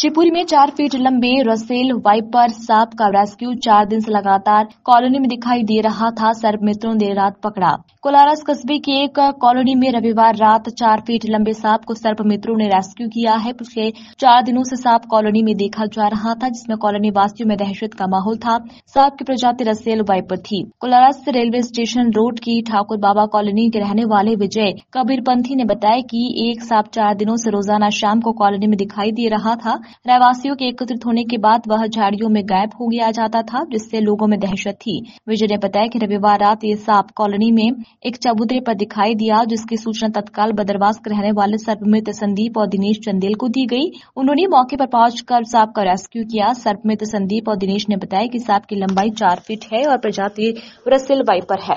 शिवपुरी में चार फीट लंबे रसेल वाइपर सांप का रेस्क्यू चार दिन से लगातार कॉलोनी में दिखाई दे रहा था सर्प मित्रों ने देर रात पकड़ा कोलारस कस्बे की एक कॉलोनी में रविवार रात चार फीट लंबे सांप को सर्प मित्रों ने रेस्क्यू किया है पिछले चार दिनों से सांप कॉलोनी में देखा जा रहा था जिसमें कॉलोनी वासियों में दहशत का माहौल था सांप की प्रजाति रसेल वाइपर थी कोलारस रेलवे स्टेशन रोड की ठाकुर बाबा कॉलोनी के रहने वाले विजय कबीरपंथी ने बताया कि एक सांप चार दिनों से रोजाना शाम को कॉलोनी में दिखाई दे रहा था रहवासियों के एकत्रित होने के बाद वह झाड़ियों में गायब हो गया जाता था जिससे लोगों में दहशत थी विजय ने बताया कि रविवार रात ये सांप कॉलोनी में एक चबूतरे पर दिखाई दिया जिसकी सूचना तत्काल बदरवास के रहने वाले सर्पमित संदीप और दिनेश चंदेल को दी गई उन्होंने मौके पर पहुंचकर सांप का रेस्क्यू किया सर्पमित संदीप और दिनेश ने बताया कि सांप की लंबाई चार फीट है और प्रजाति ब्रसेल वाइपर है